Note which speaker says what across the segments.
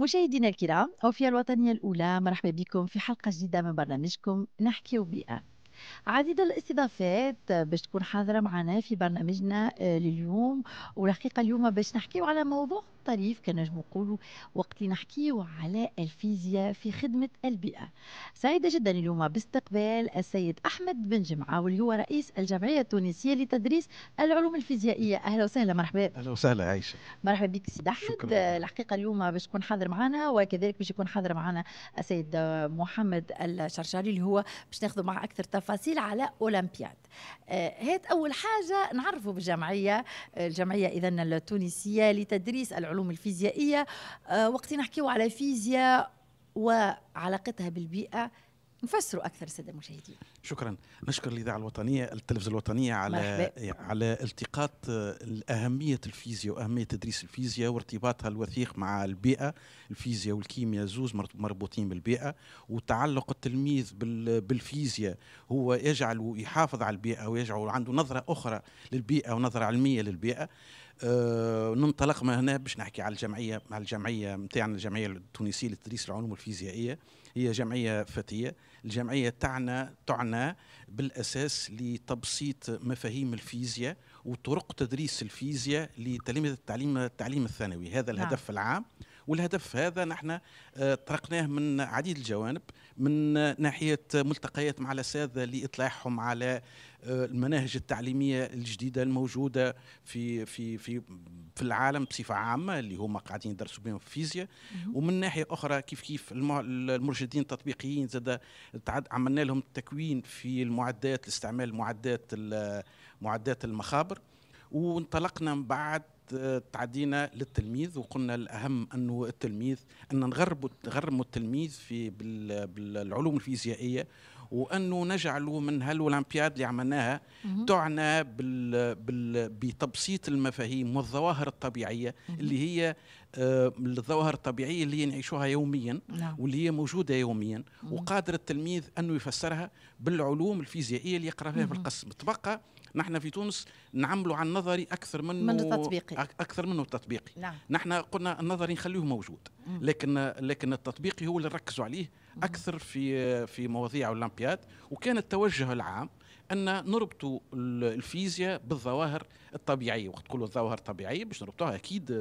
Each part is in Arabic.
Speaker 1: مشاهدينا الكرام أوفيا الوطنية الأولى مرحبا بكم في حلقة جديدة من برنامجكم نحكي بيئة عديد الاستضافات باش تكون حاضرة معنا في برنامجنا آه، لليوم والحقيقة اليوم باش نحكيو على موضوع الطريف كنجم نقولوا وقت اللي نحكيو على الفيزياء في خدمة البيئة سعيدة جدا اليوم باستقبال السيد أحمد بن جمعة واللي هو رئيس الجمعية التونسية لتدريس العلوم الفيزيائية أهلا وسهلا مرحبا أهلا وسهلا عايشة مرحبا بك سيد أحمد الحقيقة اليوم باش تكون حاضر معنا وكذلك باش يكون حاضر معنا السيد محمد الشرشاري اللي هو باش ناخذوا معه أكثر تفاصيل على أولمبياد آه، هات أول حاجة نعرفوا بالجمعية الجمعية إذا التونسية لتدريس العلوم العلوم الفيزيائية آه، وقت نحكيو على فيزياء وعلاقتها بالبيئة نفسروا اكثر ساده المشاهدين
Speaker 2: شكرا نشكر الاذاعه الوطنيه التلفزه الوطنيه على مرحبا. على التقاط آه، اهميه الفيزياء واهميه تدريس الفيزياء وارتباطها الوثيق مع البيئه الفيزياء والكيمياء زوز مربوطين بالبيئه وتعلق التلميذ بالفيزياء هو يجعل يحافظ على البيئه ويجعل عنده نظره اخرى للبيئه ونظره علميه للبيئه آه، ننطلق من هنا باش نحكي على الجمعيه مع الجمعيه نتاعنا الجمعيه التونسيه لتدريس العلوم الفيزيائيه هي جمعيه فتيه الجمعيه تعنى تعنى بالاساس لتبسيط مفاهيم الفيزياء وطرق تدريس الفيزياء لتلاميذ التعليم التعليم الثانوي هذا نعم. الهدف نعم. العام والهدف هذا نحن آه، طرقناه من عديد الجوانب من ناحيه ملتقيات مع الاساتذه لاطلاعهم على آه، المناهج التعليميه الجديده الموجوده في في في في العالم بصفه عامه اللي هما قاعدين يدرسوا بهم في الفيزياء ومن ناحيه اخرى كيف كيف المرشدين التطبيقيين زاد عملنا لهم التكوين في المعدات لاستعمال معدات معدات المخابر وانطلقنا من بعد آه، تعدينا للتلميذ وقلنا الاهم انه التلميذ ان نغربوا نغرموا التلميذ في بالعلوم الفيزيائيه وانه نجعلوا من هالاولمبياد اللي عملناها تعنى بال... بال... بتبسيط المفاهيم والظواهر الطبيعيه اللي هي آه، الظواهر الطبيعيه اللي نعيشوها يوميا نعم. واللي هي موجوده يوميا وقادر التلميذ انه يفسرها بالعلوم الفيزيائيه اللي يقرا فيها في القسم تبقى نحن في تونس نعملوا على النظري اكثر منه من التطبيقي اكثر منه التطبيقي نعم. نحن قلنا النظري نخليه موجود لكن لكن التطبيقي هو اللي نركزوا عليه اكثر في في مواضيع اولمبياد وكان التوجه العام ان نربطوا الفيزياء بالظواهر الطبيعيه وقت تقولوا الظواهر طبيعيه باش نربطوها اكيد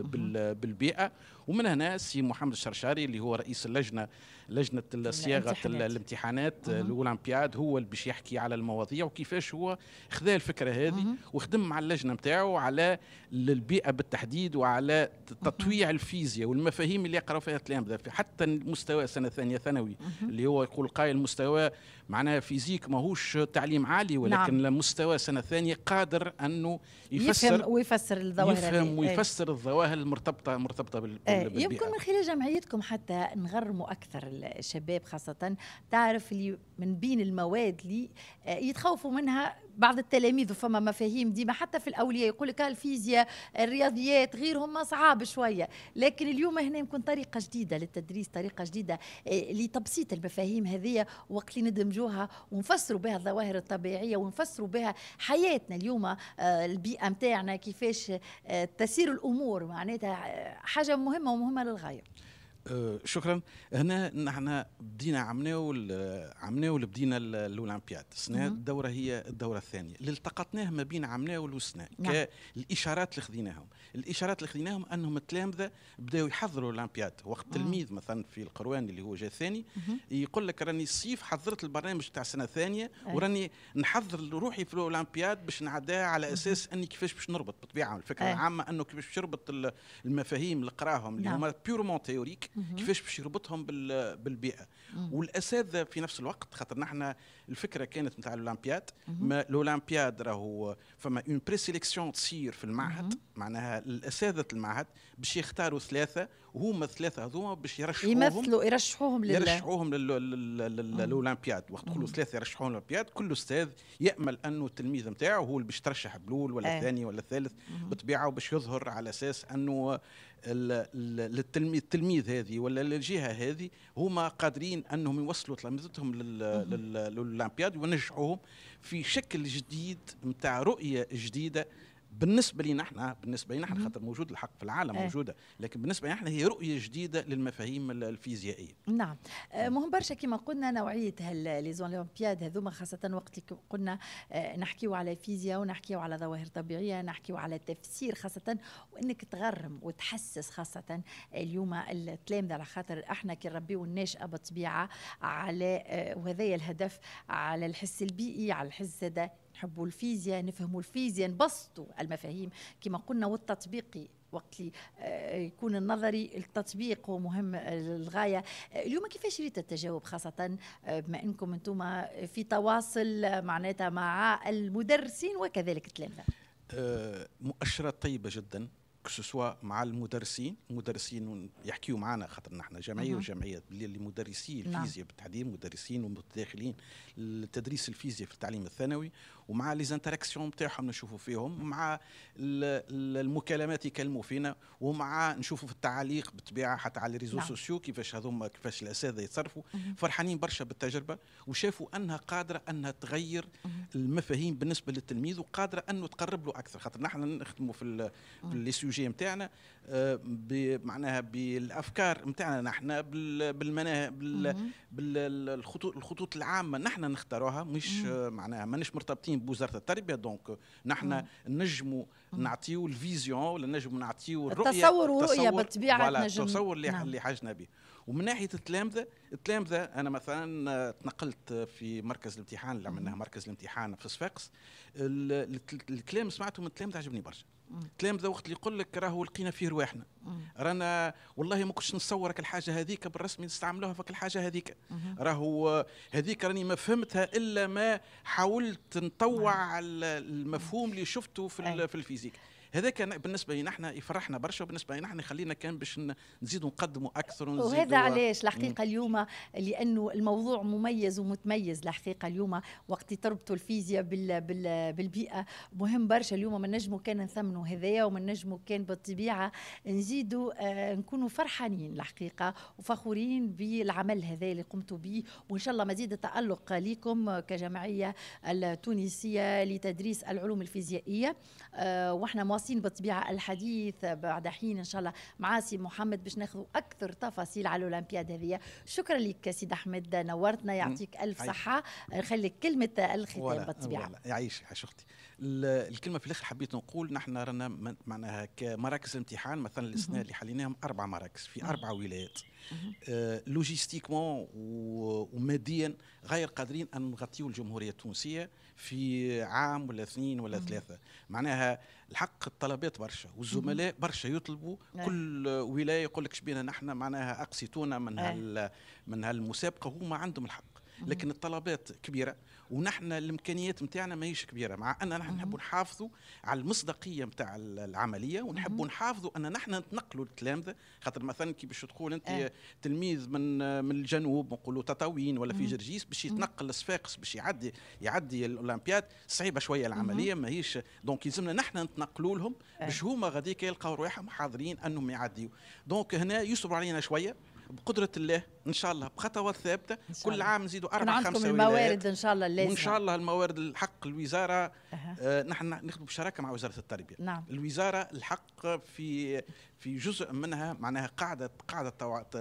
Speaker 2: بالبيئه ومن هنا السي محمد الشرشاري اللي هو رئيس اللجنه لجنه صياغه الامتحانات الاولمبياد هو اللي باش يحكي على المواضيع وكيفاش هو خذا الفكره هذه وخدم مع اللجنه نتاعو على البيئه بالتحديد وعلى تطويع الفيزياء والمفاهيم اللي يقراوا فيها التلامذه حتى المستوى سنه ثانيه ثانوي اللي هو يقول قائل مستوى معناها فيزيك ماهوش تعليم عالي ولكن نعم. مستوى سنه ثانيه قادر انه يفسر يفهم
Speaker 1: ويفسر الظواهر يفهم إيه. ويفسر
Speaker 2: الظواهر المرتبطه مرتبطه بال إيه، بالبيئة. يمكن من
Speaker 1: خلال جمعيتكم حتى نغرموا اكثر الشباب خاصه تعرف اللي من بين المواد اللي آه، يتخوفوا منها بعض التلاميذ وفما مفاهيم ديما حتى في الاولياء يقول لك الفيزياء الرياضيات غيرهم صعاب شويه لكن اليوم هنا يمكن طريقه جديده للتدريس طريقه جديده آه، لتبسيط المفاهيم هذه وقت اللي ندمجوها ونفسروا بها الظواهر الطبيعيه ونفسروا بها حياتنا اليوم آه، البيئه نتاعنا كيفاش آه، تسير الامور معناتها آه، حاجه مهمه ومهمه للغايه
Speaker 2: أه، شكرا هنا نحن بدينا عمناو عمناول بدينا الاولمبياد السنه الدوره هي الدوره الثانيه اللي التقطناه ما بين عمناول والسنه نعم. كالاشارات اللي خذيناهم الاشارات اللي خذيناهم انهم التلامذه بداوا يحضروا الاولمبياد وقت التلميذ آه. مثلا في القروان اللي هو جا ثاني يقول لك راني الصيف حضرت البرنامج تاع سنه ثانيه وراني نحضر روحي في الاولمبياد باش نعداها على اساس اني كيفاش باش نربط بالطبيعه الفكره العامه انه كيفاش باش يربط المفاهيم اللي قراهم اللي نعم. هما بيورمون تيوريك كيفاش باش يربطهم بالبيئه والاساتذه في نفس الوقت خاطر نحن الفكره كانت نتاع الاولمبياد ما الاولمبياد راهو فما اون بريسيليكسيون تصير في المعهد معناها الاساتذه المعهد باش يختاروا ثلاثه وهما الثلاثه هذوما باش يرشحوهم يمثلوا
Speaker 1: يرشحوهم لل يرشحوهم
Speaker 2: للاولمبياد وقت يقولوا ثلاثه يرشحوهم للاولمبياد كل استاذ يامل انه التلميذ نتاعه هو اللي باش ترشح بلول ولا الثاني إيه. ولا الثالث بطبيعه وباش يظهر على اساس انه للتلميذ هذه ولا للجهه هذه هما قادرين انهم يوصلوا تلامذتهم للاولمبياد ونجحوهم في شكل جديد نتاع رؤيه جديده بالنسبه لنا احنا بالنسبه لنا احنا خاطر موجود الحق في العالم ايه. موجوده لكن بالنسبه لنا احنا هي رؤيه جديده للمفاهيم الفيزيائيه
Speaker 1: نعم آه، مهم برشا كما قلنا نوعيه لي زولمبياد هذوما خاصه وقت اللي قلنا آه، نحكيو على فيزياء ونحكيو على ظواهر طبيعيه نحكيو على تفسير خاصه وانك تغرم وتحسس خاصه اليوم التلامذه على خاطر احنا كي نربيو الناشئه بالطبيعه على آه، وهذايا الهدف على الحس البيئي على الحس نحبوا الفيزياء نفهموا الفيزياء نبسطوا المفاهيم كما قلنا والتطبيقي وقت اللي آه، يكون النظري التطبيق هو مهم آه، للغايه آه، اليوم كيفاش ريت التجاوب خاصه بما انكم انتم في تواصل معناتها مع المدرسين وكذلك التلامذه
Speaker 2: مؤشرات طيبه جدا كسوسوا مع المدرسين مدرسين يحكيوا معنا خاطر نحن جمعيه وجمعيه لمدرسي نعم. الفيزياء بالتحديد مدرسين ومتداخلين لتدريس الفيزياء في التعليم الثانوي ومع ليزانتراكسيون نتاعهم نشوفوا فيهم مع المكالمات يكلموا فينا ومع نشوفوا في التعليق بالطبيعه حتى على الريزو نعم. سوسيو كيفاش هذوما كيفاش الاساتذه يتصرفوا فرحانين برشا بالتجربه وشافوا انها قادره انها تغير المفاهيم بالنسبه للتلميذ وقادره انه تقرب له اكثر خاطر نحن نخدموا في لي سوجي نتاعنا آه، بمعناها بالافكار نتاعنا نحن بالمناهج بالخطوط الخطوط العامه نحن نختاروها مش معناها مانيش مرتبطين بوزاره التربيه دونك نحن نجموا نعطيو الفيزيون ولا نجموا نعطيو الرؤيه التصور ورؤيه بالطبيعه نجم التصور اللي نعم. حاجنا به ومن ناحيه التلامذه التلامذه انا مثلا آه، تنقلت آه، في مركز الامتحان اللي عملناه مركز الامتحان في صفاقس الكلام سمعته من التلامذه عجبني برشا التلامذه وقت اللي يقول لك راهو لقينا فيه رواحنا رانا والله ما كنتش نصورك الحاجه هذيك بالرسمي نستعملوها فك الحاجه هذيك راهو آه، هذيك راني ما فهمتها الا ما حاولت نطوع المفهوم اللي شفته في, في الفيزيك هذا كان بالنسبه لنا احنا يفرحنا برشا وبالنسبه لنا احنا يخلينا كان باش نزيدوا نقدموا اكثر ونزيدوا وهذا علاش الحقيقه
Speaker 1: اليوم لانه الموضوع مميز ومتميز الحقيقه اليوم وقت تربطوا الفيزياء بال بال بالبيئه مهم برشا اليوم ما نجموا كان نثمنوا هذايا وما نجموا كان بالطبيعه نزيدوا آه نكونوا فرحانين الحقيقه وفخورين بالعمل هذا اللي قمتوا به وان شاء الله مزيد تالق لكم كجمعيه التونسيه لتدريس العلوم الفيزيائيه آه واحنا متواصلين بالطبيعه الحديث بعد حين ان شاء الله مع سي محمد باش ناخذ اكثر تفاصيل على الاولمبياد هذه شكرا لك سي احمد نورتنا يعطيك الف صحه خليك كلمه الختام بالطبيعه
Speaker 2: يعيش يا شختي الكلمه في الاخر حبيت نقول نحن رانا معناها كمراكز امتحان مثلا السنه اللي حليناهم اربع مراكز في اربع ولايات آه، لوجيستيكمون وماديا غير قادرين ان نغطيو الجمهوريه التونسيه في عام ولا اثنين ولا ثلاثه معناها الحق الطلبات برشا والزملاء برشا يطلبوا إيه. كل ولايه يقول لك شبينا نحن معناها اقصيتونا من إيه. هال من هالمسابقه هما عندهم الحق لكن الطلبات كبيره ونحن الامكانيات نتاعنا ماهيش كبيره مع ان نحن نحبوا نحافظوا على المصداقيه نتاع العمليه ونحبوا نحافظوا ان نحن نتنقلوا التلامذه خاطر مثلا كي باش تقول انت أه. تلميذ من من الجنوب نقولوا تطاوين ولا في جرجيس باش يتنقل لصفاقس باش يعدي يعدي الاولمبياد صعيبه شويه العمليه ماهيش دونك يلزمنا نحن نتنقلوا لهم إيه. باش هما غاديك يلقاو رواحهم حاضرين انهم يعديوا دونك هنا يصبروا علينا شويه بقدره الله ان شاء الله بخطوات ثابته كل عام نزيدوا اربع خمسه الموارد ان شاء الله اللازمه وان شاء الله الموارد الحق الوزاره أه. آه نحن نخدم بشراكه مع وزاره التربيه نعم. الوزاره الحق في في جزء منها معناها قاعده قاعده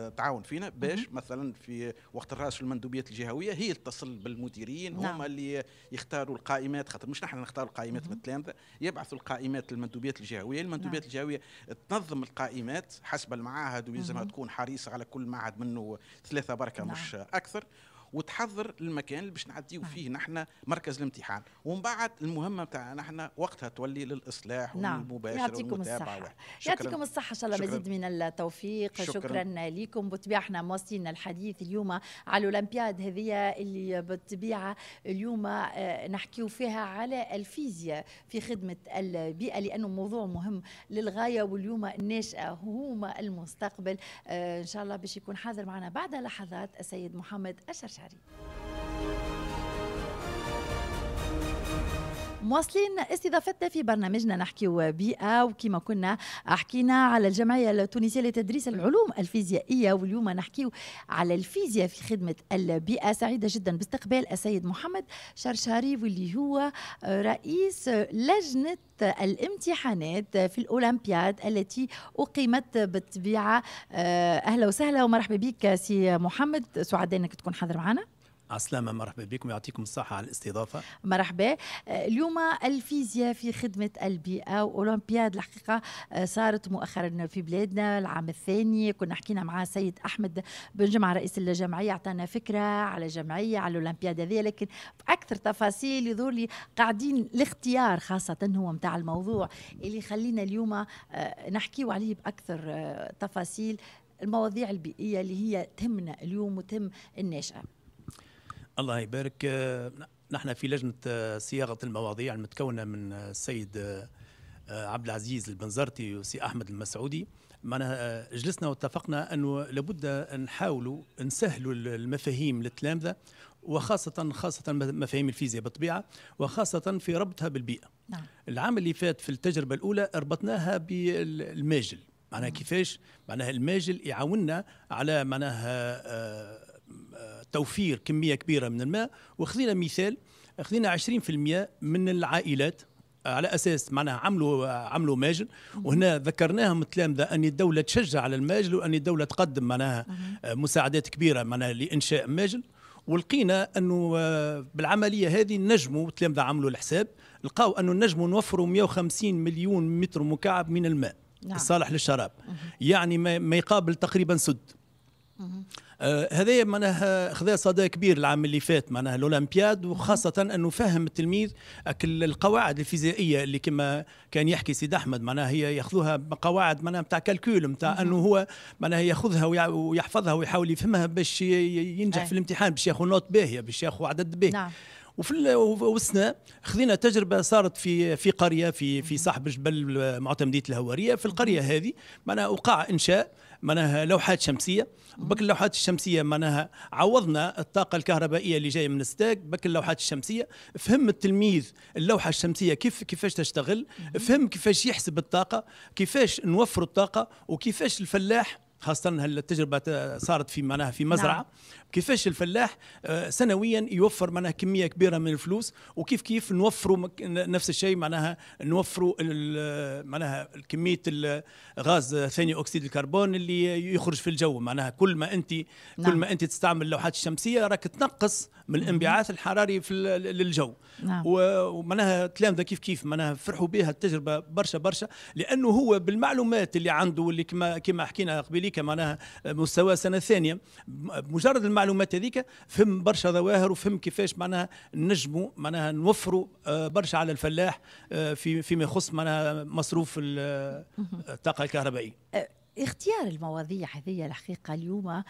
Speaker 2: تعاون فينا باش مثلا في وقت الراس المندوبيات الجهويه هي تصل بالمديرين نعم. هم اللي يختاروا القائمات خاطر مش نحن نختاروا القائمات مثل يبعثوا القائمات للمندوبيات الجهويه المندوبيات نعم. الجهويه تنظم القائمات حسب المعاهد ويلزمها تكون حريصه على كل معهد منه ثلاثه بركه نعم. مش اكثر وتحضر المكان اللي باش نعديو نعم. فيه نحن مركز الامتحان ومن بعد المهمه نتاعنا نحن وقتها تولي للاصلاح نعم. والمباشره يعطيكم الصحه يعطيكم الصحه ان شاء الله مزيد
Speaker 1: من التوفيق شكرا, شكرا لكم بالطبيعه احنا مواصلين الحديث اليوم على الاولمبياد هذه اللي بالطبيعه اليوم آه، نحكيو فيها على الفيزياء في خدمه البيئه لانه موضوع مهم للغايه واليوم الناشئه هما المستقبل آه، ان شاء الله باش يكون حاضر معنا بعد لحظات السيد محمد الشرشي シャリ。مواصلين استضافتنا في برنامجنا نحكي بيئة وكما كنا حكينا على الجمعية التونسية لتدريس العلوم الفيزيائية واليوم نحكي على الفيزياء في خدمة البيئة سعيدة جدا باستقبال السيد محمد شرشاري واللي هو رئيس لجنة الامتحانات في الأولمبياد التي أقيمت بالطبيعة آه، أهلا وسهلا ومرحبا بك سي محمد سعداء أنك تكون حاضر معنا
Speaker 3: عسلامة مرحبا بكم يعطيكم الصحة على الاستضافة
Speaker 1: مرحبا آه، اليوم الفيزياء في خدمة البيئة وأولمبياد الحقيقة آه، صارت مؤخرا في بلادنا العام الثاني كنا حكينا مع سيد أحمد بن جمعة رئيس الجمعية أعطانا فكرة على الجمعية على الأولمبياد هذه لكن أكثر تفاصيل يظهر لي قاعدين الاختيار خاصة هو متاع الموضوع اللي خلينا اليوم آه، نحكيو عليه بأكثر تفاصيل المواضيع البيئية اللي هي تهمنا اليوم وتهم الناشئة
Speaker 3: الله يبارك آه، نحن في لجنة آه، صياغة المواضيع المتكونة من آه، السيد عبد العزيز البنزرتي وسي أحمد المسعودي معنا جلسنا واتفقنا أنه لابد نحاولوا نسهلوا المفاهيم للتلامذة وخاصة خاصة مفاهيم الفيزياء بالطبيعة وخاصة في ربطها بالبيئة نعم. العام اللي فات في التجربة الأولى ربطناها بالماجل معناها نعم. كيفاش معناها الماجل يعاوننا على معناها توفير كميه كبيره من الماء وخذينا مثال خذينا 20% من العائلات على اساس معناها عملوا عملوا ماجل وهنا ذكرناهم التلامذه ان الدوله تشجع على الماجل وان الدوله تقدم معناها مساعدات كبيره معناها لانشاء ماجل ولقينا انه آه، بالعمليه هذه نجموا التلامذه عملوا الحساب لقاو انه نجموا نوفروا 150 مليون متر مكعب من الماء نعم. الصالح للشراب يعني ما يقابل تقريبا سد آه، هذايا معناها خذا صدى كبير العام اللي فات معناها الاولمبياد وخاصه انه فهم التلميذ القواعد الفيزيائيه اللي كما كان يحكي سيد احمد معناها هي ياخذوها قواعد معناها نتاع كالكول نتاع انه هو معناها ياخذها ويحفظها ويحاول يفهمها باش ينجح أي. في الامتحان باش ياخذ نوت باهيه باش ياخذ عدد باهي نعم. وفي وسنا خذينا تجربه صارت في في قريه في في صاحب جبل معتمديه الهواريه في القريه هذه معناها وقع انشاء معناها لوحات شمسيه بك اللوحات الشمسيه معناها عوضنا الطاقه الكهربائيه اللي جايه من الستاك بك اللوحات الشمسيه فهم التلميذ اللوحه الشمسيه كيف كيفاش تشتغل فهم كيفاش يحسب الطاقه كيفاش نوفر الطاقه وكيفاش الفلاح خاصة التجربة صارت في معناها في مزرعة نعم. كيفاش الفلاح آه، سنويا يوفر معناها كميه كبيره من الفلوس وكيف كيف نوفروا نفس الشيء معناها نوفروا معناها كميه الغاز ثاني اكسيد الكربون اللي يخرج في الجو معناها كل ما انت نعم. كل ما انت تستعمل اللوحات الشمسيه راك تنقص من الانبعاث الحراري في للجو نعم. ومعناها التلامذه كيف كيف معناها فرحوا بها التجربه برشا برشا لانه هو بالمعلومات اللي عنده واللي كما كما حكينا قبيليك معناها مستوى سنه ثانيه مجرد المعلومات هذيك فهم برشا ظواهر وفهم كيفاش معناها نجموا معناها نوفروا آه، برشا على الفلاح آه، في فيما يخص معناها مصروف آه، الطاقه الكهربائيه
Speaker 1: اختيار المواضيع هذه الحقيقة اليوم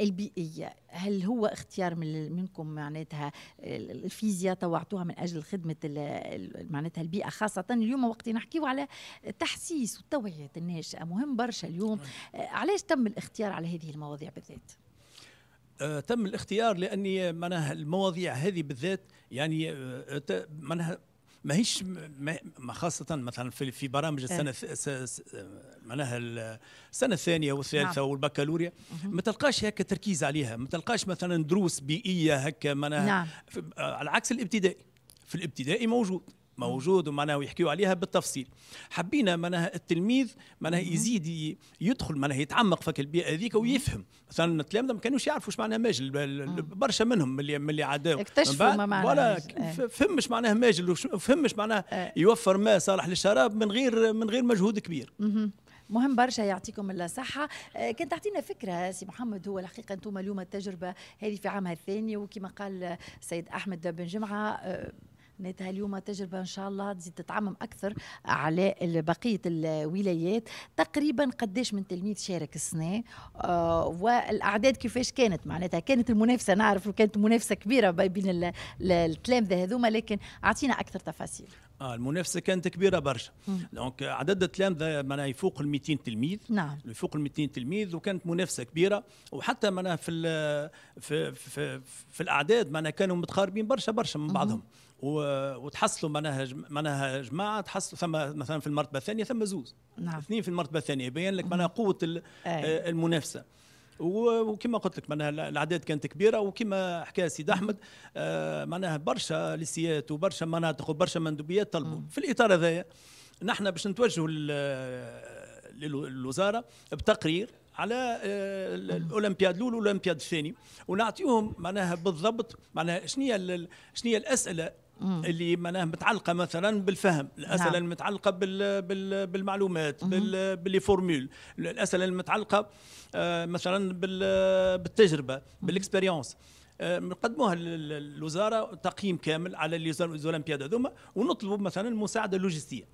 Speaker 1: البيئية هل هو اختيار من منكم معناتها الفيزياء طوعتوها من أجل خدمة معناتها البيئة خاصة اليوم وقت نحكيو على تحسيس وتوعية الناشئة مهم برشا اليوم نعم. علاش تم الاختيار على هذه المواضيع بالذات؟
Speaker 3: آه، تم الاختيار لاني معناها المواضيع هذه بالذات يعني آه، معناها ماهيش ما خاصة مثلا في في برامج إيه. السنة معناها السنة آه، الثانية والثالثة نعم. والبكالوريا ما تلقاش هكا تركيز عليها ما تلقاش مثلا دروس بيئية هكا معناها نعم. على عكس الابتدائي في الابتدائي موجود موجود ومعناها ويحكيوا عليها بالتفصيل حبينا معناها التلميذ معناها يزيد يدخل معناها يتعمق في البيئه هذيك ويفهم مثلا التلامذه ما كانوش يعرفوا ايش معناها ماجل برشا منهم اللي من اللي عداو اكتشفوا ما معناها ولا إيه. فهمش معناها ماجل وفهمش معناها إيه. يوفر ماء صالح للشراب من غير من غير مجهود كبير
Speaker 1: مهم برشا يعطيكم الصحة آه، كان تعطينا فكرة سي محمد هو الحقيقة أنتم اليوم التجربة هذه في عامها الثاني وكما قال السيد أحمد بن جمعة آه، معناتها اليوم تجربه ان شاء الله تزيد تتعمم اكثر على بقيه الولايات تقريبا قداش من تلميذ شارك السنه آه والاعداد كيفاش كانت معناتها كانت المنافسه نعرف وكانت منافسه كبيره بين التلامذه هذوما لكن اعطينا اكثر تفاصيل
Speaker 3: آه المنافسه كانت كبيره برشا دونك عدد التلامذه معناها يفوق ال 200 تلميذ نعم يفوق ال 200 تلميذ وكانت منافسه كبيره وحتى معناها في, في في في, في الاعداد معناها كانوا متقاربين برشا برشا من بعضهم مم. وتحصلوا مناهج معناها جماعه تحصلوا ثم مثلا في المرتبه الثانيه ثم زوز نعم. اثنين في المرتبه الثانيه يبين لك معناها قوه آه، المنافسه وكما قلت لك معناها الاعداد كانت كبيره وكما حكى سيد احمد آه، معناها برشا ليسيات وبرشا مناطق وبرشا مندوبيات طلبوا في الاطار هذايا نحن باش نتوجهوا للوزاره بتقرير على آه، الاولمبياد الاول والاولمبياد الثاني ونعطيهم معناها بالضبط معناها شنو هي شنو هي الاسئله اللي معناها متعلقه مثلا بالفهم الاسئله نعم. المتعلقه بال بال بالمعلومات بال باللي فورمول الاسئله المتعلقه آه، مثلا بالتجربه بالاكسبيريونس نقدموها آه، للوزاره تقييم كامل على الاولمبياد هذوما ونطلبوا مثلا المساعده اللوجستيه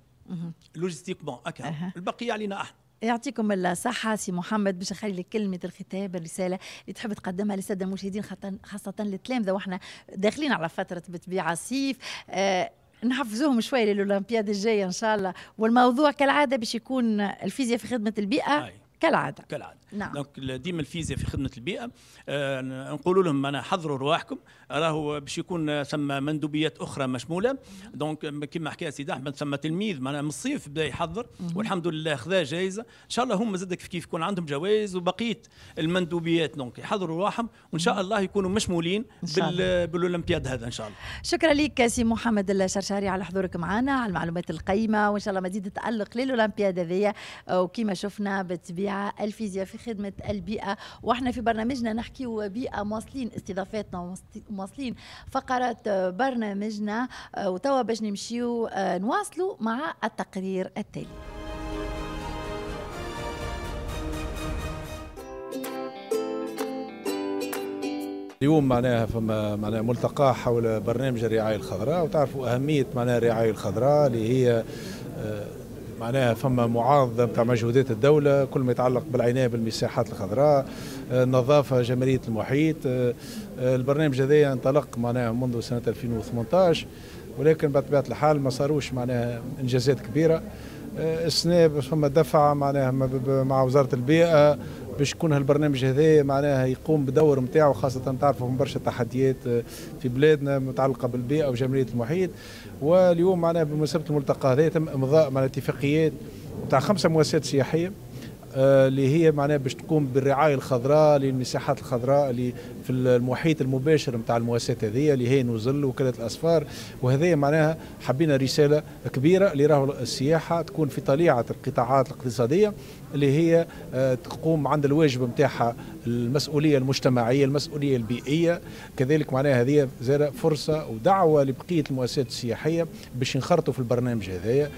Speaker 3: لوجستيكمون اكا البقيه علينا احنا
Speaker 1: يعطيكم الصحة سي محمد باش نخلي لك كلمة الختام الرسالة اللي تحب تقدمها للسادة المشاهدين خاصة للتلامذة واحنا داخلين على فترة بالطبيعة صيف آه نحفزوهم شوية للأولمبياد الجاية إن شاء الله والموضوع كالعادة باش يكون الفيزياء في خدمة البيئة أي. كالعاده كالعاده نعم دونك
Speaker 3: ديما الفيزياء في خدمه البيئه آه نقولوا لهم انا حضروا رواحكم راهو باش يكون ثم مندوبيات اخرى مشموله دونك كما حكى سيد احمد ثم تلميذ معناها من الصيف بدا يحضر والحمد لله خذا جائزه ان شاء الله هم زاد كيف يكون عندهم جوائز وبقيه المندوبيات دونك يحضروا رواحهم وان شاء الله يكونوا مشمولين بال... بالاولمبياد هذا ان شاء الله
Speaker 1: شكرا لك سي محمد الشرشاري على حضورك معنا على المعلومات القيمه وان شاء الله مزيد تالق للاولمبياد هذه وكما شفنا بالطبيعه الطبيعه الفيزياء في خدمه البيئه واحنا في برنامجنا نحكي بيئه مواصلين استضافاتنا مواصلين فقرات برنامجنا آه، وتوا باش نمشيو آه، نواصلوا مع التقرير التالي
Speaker 4: اليوم معناها فما معناها ملتقى حول برنامج الرعايه الخضراء وتعرفوا اهميه معناها الرعايه الخضراء اللي هي آه، معناها فما معارضه نتاع مجهودات الدوله كل ما يتعلق بالعنايه بالمساحات الخضراء النظافه جماليه المحيط آه، البرنامج هذا انطلق معناها منذ سنه 2018 ولكن بطبيعه الحال ما صاروش معناها انجازات كبيره آه، السنه فما دفعه معناها مع وزاره البيئه باش يكون هالبرنامج هذا معناها يقوم بدور نتاعو خاصه تعرفوا من برشا تحديات آه، في بلادنا متعلقه بالبيئه وجمالية المحيط واليوم معناها بمناسبه الملتقى هذا تم امضاء مع اتفاقيات نتاع خمسه مؤسسات سياحيه آه، اللي هي معناها باش تقوم بالرعايه الخضراء للمساحات الخضراء اللي في المحيط المباشر نتاع المؤسسات هذه اللي هي نوزل وكاله الاصفار وهذا معناها حبينا رساله كبيره اللي راهو السياحه تكون في طليعه القطاعات الاقتصاديه اللي هي آه، تقوم عند الواجب نتاعها المسؤوليه المجتمعيه المسؤوليه البيئيه كذلك معناها هذه زاد فرصه ودعوه لبقيه المؤسسات السياحيه باش ينخرطوا في البرنامج هذايا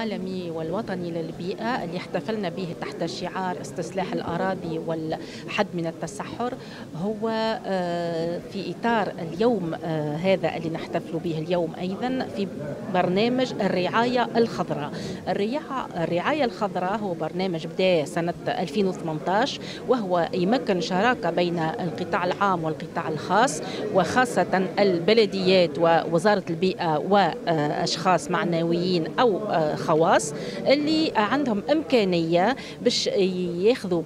Speaker 5: العالمي والوطني للبيئة اللي احتفلنا به تحت شعار استصلاح الأراضي والحد من التسحر هو آه، في إطار اليوم آه، هذا اللي نحتفل به اليوم أيضا في برنامج الرعاية الخضراء الرعاية الخضراء هو برنامج بدأ سنة 2018 وهو يمكن شراكة بين القطاع العام والقطاع الخاص وخاصة البلديات ووزارة البيئة وأشخاص آه، معنويين أو خاص الخواص اللي عندهم امكانيه باش ياخذوا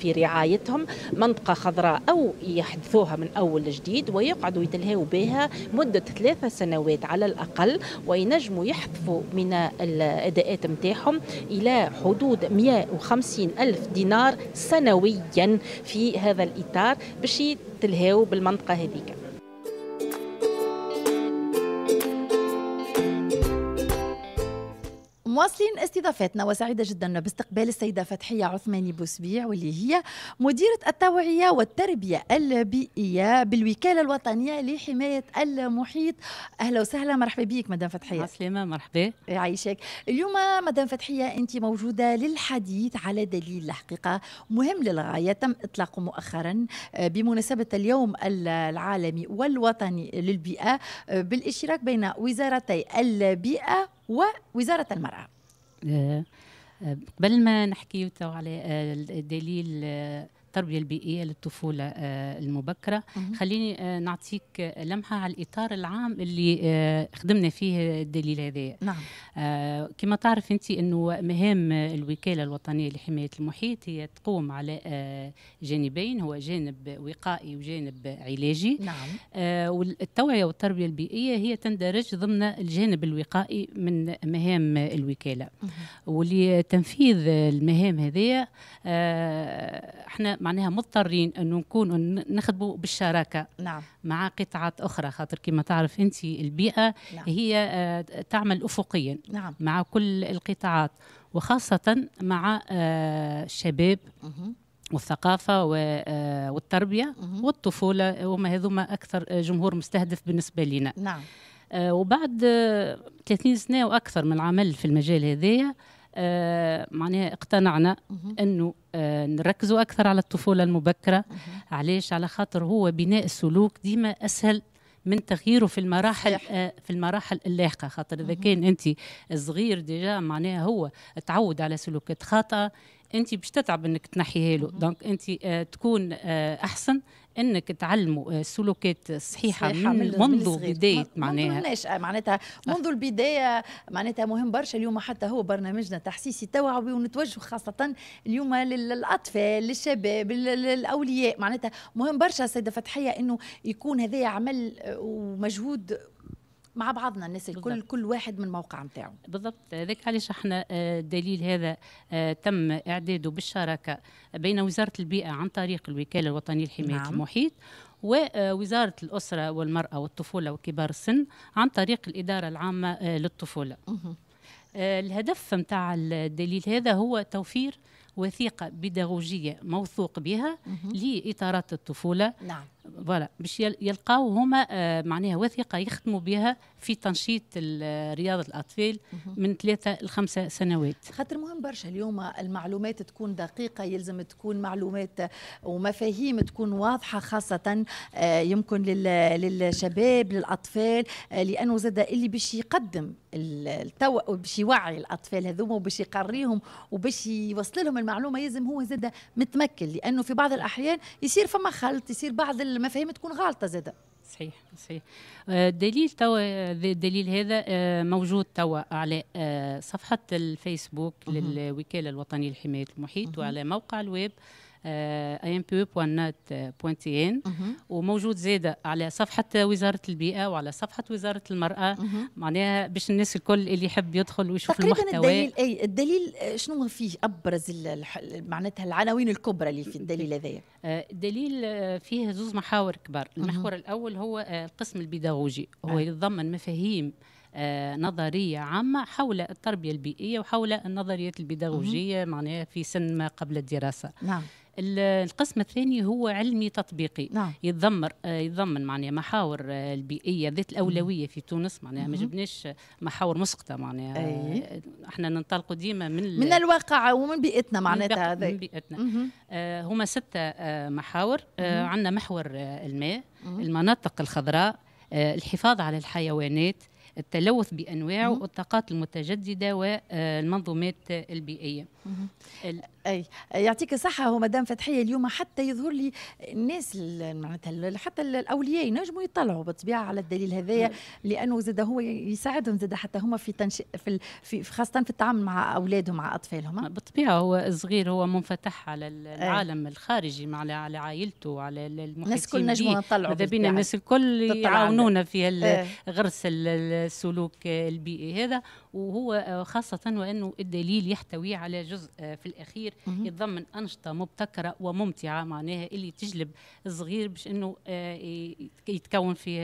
Speaker 5: في رعايتهم منطقه خضراء او يحدثوها من اول جديد ويقعدوا يتلهوا بها مده ثلاثة سنوات على الاقل وينجموا يحذفوا من الاداءات نتاعهم الى حدود 150 الف دينار سنويا في هذا الاطار باش يتلهوا بالمنطقه هذيك
Speaker 1: مواصلين استضافتنا وسعيدة جدا باستقبال السيدة فتحية عثماني بوسبيع واللي هي مديرة التوعية والتربية البيئية بالوكالة الوطنية لحماية المحيط أهلا وسهلا مرحبا بك مدام فتحية مسلمة مرحبا يعيشك اليوم مدام فتحية أنت موجودة للحديث على دليل الحقيقة مهم للغاية تم إطلاقه مؤخرا بمناسبة اليوم العالمي والوطني للبيئة بالاشتراك بين وزارتي البيئة ووزاره المراه
Speaker 6: آه، آه، قبل ما نحكي على آه، الدليل التربيه البيئيه للطفوله آه، المبكره خليني آه، نعطيك آه، لمحه على الاطار العام اللي خدمنا فيه الدليل هذا نعم. كما تعرف انت انه مهام الوكاله الوطنيه لحمايه المحيط هي تقوم على جانبين هو جانب وقائي وجانب علاجي نعم. والتوعيه والتربيه البيئيه هي تندرج ضمن الجانب الوقائي من مهام الوكاله ولتنفيذ المهام هذه احنا معناها مضطرين انه نكونوا نخدموا بالشراكه نعم. مع قطاعات اخرى خاطر كما تعرف انت البيئه نعم. هي آه، تعمل افقيا نعم. مع كل القطاعات وخاصه مع آه، الشباب والثقافة آه، والتربية والطفولة وما هذوما أكثر جمهور مستهدف بالنسبة لنا نعم. وبعد 30 سنة وأكثر من العمل في المجال هذايا آه، معناها اقتنعنا انه آه، نركزوا اكثر على الطفوله المبكره علاش على خاطر هو بناء السلوك ديما اسهل من تغييره في المراحل آه في المراحل اللاحقه خاطر اذا كان انت صغير ديجا معناها هو تعود على سلوكات خاطئه انت باش تتعب انك تنحيها له دونك انت آه تكون آه احسن انك تعلموا السلوكات آه، الصحيحه من, من منذ بدايه معناها
Speaker 1: منذ آه، معناتها منذ البدايه معناتها مهم برشا اليوم حتى هو برنامجنا تحسيسي توعوي ونتوجه خاصه اليوم للاطفال للشباب للاولياء معناتها مهم برشا سيده فتحيه انه يكون هذا عمل آه، ومجهود مع بعضنا الناس الكل كل واحد من موقع نتاعو
Speaker 6: بالضبط هذاك علاش احنا الدليل آه، هذا آه، تم اعداده بالشراكه بين وزاره البيئه عن طريق الوكاله الوطنيه لحمايه نعم. المحيط ووزارة آه، الأسرة والمرأة والطفولة وكبار السن عن طريق الإدارة العامة للطفولة الهدف متاع الدليل هذا هو توفير وثيقة بيداغوجية موثوق بها لإطارات الطفولة نعم. فوالا باش يلقاو هما آه، معناها وثيقه يخدموا بها في تنشيط آه، رياضه الاطفال من ثلاثه لخمسه سنوات.
Speaker 1: خاطر مهم برشا اليوم آه، المعلومات تكون دقيقه يلزم تكون معلومات ومفاهيم تكون واضحه خاصه يمكن للشباب للاطفال لانه زاد اللي باش يقدم التو باش يوعي الاطفال هذوما وباش يقريهم وباش يوصل لهم المعلومه يلزم هو زاد متمكن لانه في بعض الاحيان يصير فما خلط يصير بعض المفاهيم تكون غالطه زاده صحيح
Speaker 6: صحيح آه، الدليل توا آه، الدليل هذا آه، موجود توا على صفحه الفيسبوك للوكاله الوطنيه لحمايه المحيط وعلى موقع الويب آه، e impeu.nat.tn وموجود زاده على صفحه وزاره البيئه وعلى صفحه وزاره المراه معناها باش الناس الكل اللي يحب يدخل ويشوف تقريبا المحتوى الدليل
Speaker 1: اي الدليل آه، شنو فيه ابرز معناتها العناوين الكبرى اللي في الدليل هذايا آه، الدليل
Speaker 6: فيه زوز محاور كبار المحور الاول هو القسم البيداغوجي هو يتضمن مفاهيم آه نظرية عامة حول التربية البيئية وحول النظريات البيداغوجية معناها في سن ما قبل الدراسة نعم القسم الثاني هو علمي تطبيقي نعم. يتضمر آه، يتضمن معناها محاور آه، البيئيه ذات الاولويه في تونس معناها ما جبناش محاور مسقطه معناها آه، احنا ننطلقوا ديما من من
Speaker 1: الواقع ومن بيئتنا معناتها من, من بيئتنا
Speaker 6: هما سته محاور عندنا محور الماء المناطق الخضراء الحفاظ على الحيوانات التلوث بانواعه والطاقات المتجدده والمنظومات البيئيه
Speaker 1: اي يعطيك الصحه هو مدام فتحيه اليوم حتى يظهر لي الناس معناتها حتى الاولياء ينجموا يطلعوا بالطبيعه على الدليل هذايا نعم. لانه زاد هو يساعدهم زاد حتى هما في تنش... في, في خاصه في التعامل مع اولادهم مع اطفالهم بالطبيعه
Speaker 6: هو الصغير هو منفتح على العالم أي. الخارجي مع على عائلته على المحيطين الناس الكل نجموا نطلعوا ماذا بينا الناس الكل يعاونونا في غرس السلوك البيئي هذا وهو آه، خاصة وأنه الدليل يحتوي على جزء آه، في الأخير يتضمن أنشطة مبتكرة وممتعة معناها اللي تجلب الصغير باش أنه آه، يتكون في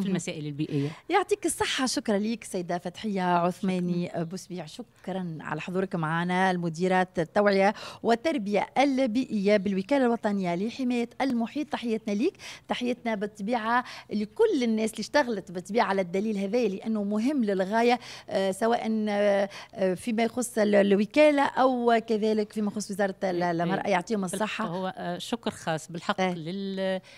Speaker 6: في المسائل البيئية
Speaker 1: يعطيك الصحة شكرا لك سيدة فتحية عثماني بوسبيع شكرا على حضورك معنا المديرات التوعية والتربية البيئية بالوكالة الوطنية لحماية المحيط تحياتنا ليك تحياتنا بالطبيعة لكل الناس اللي اشتغلت بالطبيعة على الدليل هذا لأنه مهم للغاية آه، سواء آه، آه، فيما يخص الوكاله او كذلك فيما يخص وزاره إيه، إيه. المراه يعطيهم الصحه
Speaker 6: هو شكر خاص بالحق اه.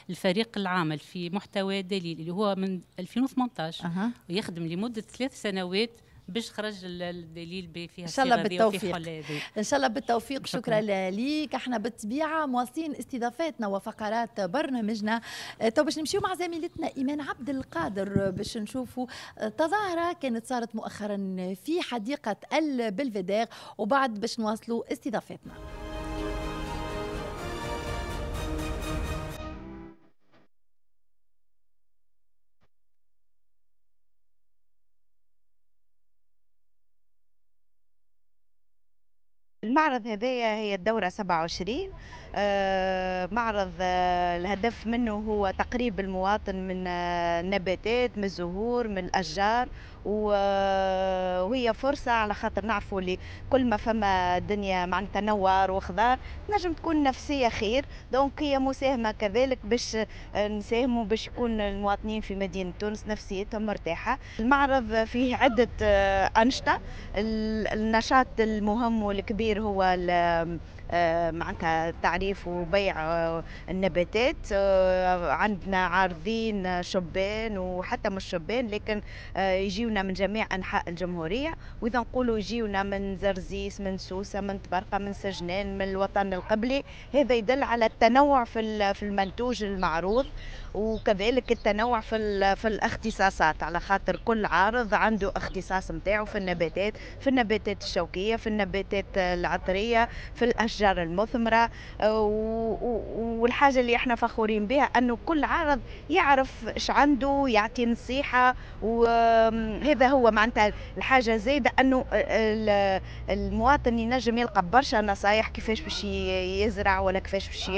Speaker 6: للفريق العامل في محتوى دليل اللي هو من 2018 أه. ويخدم لمده ثلاث سنوات باش خرج الدليل فيها ان شاء الله بالتوفيق
Speaker 1: ان شاء الله بالتوفيق شكرا ليك احنا بالطبيعه مواصلين استضافاتنا وفقرات برنامجنا آه، تو باش نمشيو مع زميلتنا ايمان عبد القادر باش نشوفوا آه، تظاهره كانت صارت مؤخرا في حديقه البلفدير وبعد باش نواصلوا استضافتنا
Speaker 7: المعرض هذايا هي الدورة 27 آه، معرض آه، الهدف منه هو تقريب المواطن من آه، النباتات من الزهور من الأشجار وهي فرصه على خاطر نعرفوا اللي كل ما فما دنيا معناتها نوار وخضار نجم تكون نفسيه خير دونك هي مساهمه كذلك باش نساهموا باش يكون المواطنين في مدينه تونس نفسيتهم مرتاحه المعرض فيه عده انشطه النشاط المهم والكبير هو آه، معناتها تعريف وبيع آه، النباتات آه، عندنا عارضين شبان وحتى مش شبان لكن يجيونا من جميع انحاء الجمهوريه واذا نقولوا يجيونا من زرزيس من سوسه من تبرقه من سجنان من الوطن القبلي هذا يدل على التنوع في المنتوج المعروض وكذلك التنوع في ال... في الاختصاصات على خاطر كل عارض عنده اختصاص نتاعه في النباتات في النباتات الشوكيه في النباتات العطريه في الاشجار المثمره آه، والحاجه اللي احنا فخورين بها انه كل عارض يعرف اش عنده يعطي نصيحه وهذا هو معناتها الحاجه زايده انه المواطن ينجم يلقى برشا نصايح كيفاش باش يزرع ولا كيفاش باش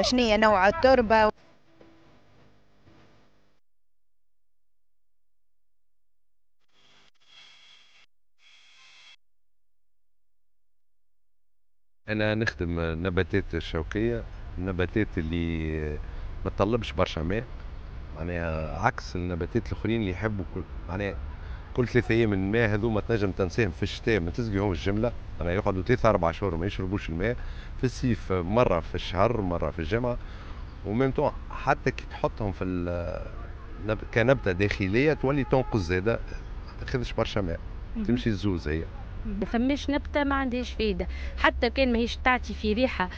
Speaker 7: شنو نوع التربه
Speaker 4: انا نخدم نباتات الشوقيه النباتات اللي ما تطلبش برشا ماء معناها عكس النباتات الاخرين اللي يحبوا كل معناها كل ثلاثة ايام الماء هذوما تنجم تنساهم في الشتاء ما تسقيهمش جمله معناها يقعدوا ثلاثة اربع شهور ما يشربوش الماء في الصيف مره في الشهر مره في الجمعه وميم تون حتى كي تحطهم في كنبته داخليه تولي تنقص زاده ما تاخذش برشا ماء تمشي الزوز هي
Speaker 5: ما فماش نبته ما عندهاش فايده حتى كان ماهيش تعطي في ريحه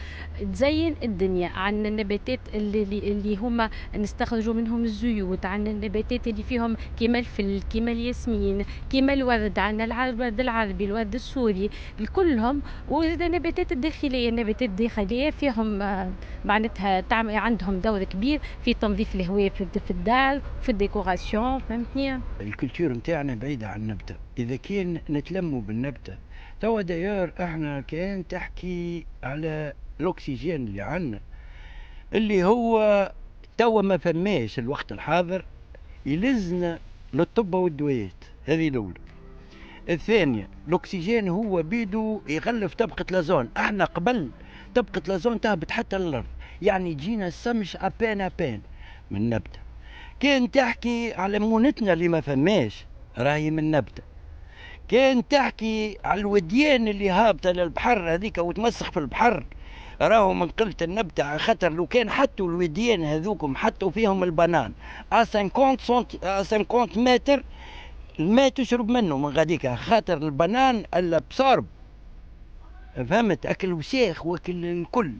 Speaker 5: تزين الدنيا عن النباتات اللي, اللي هما نستخرجوا منهم الزيوت عن النباتات اللي فيهم كيما الفل كيما الياسمين كيما الورد عندنا الورد العربي الورد السوري كلهم وزاد النباتات الداخليه النباتات الداخليه فيهم آه، معناتها تعمل عندهم دور كبير في تنظيف الهواء في الدار في الديكوراسيون فهمتني
Speaker 8: الكولتور نتاعنا بعيده عن النبته اذا كان نتلموا بالنبته توا دايور احنا كان تحكي على الاكسجين اللي عندنا اللي هو توا ما فماش الوقت الحاضر يلزنا للطب
Speaker 3: والدويات هذه الاولى الثانيه الاكسجين هو بيدو
Speaker 8: يغلف طبقه لازون احنا قبل طبقه لازون تهبط حتى للارض يعني جينا السمش ابان ابان من نبته كان تحكي على مونتنا اللي ما فماش راهي من نبته كان تحكي على الوديان اللي هابطه للبحر هذيك وتمسخ في البحر راهو من قلة النبتة على خاطر لو كان حطوا الوديان هذوكم حطوا فيهم البنان 50 سنت 50 متر الماء تشرب منه من غاديك خاطر البنان الا بصرب
Speaker 9: فهمت اكل وساخ واكل الكل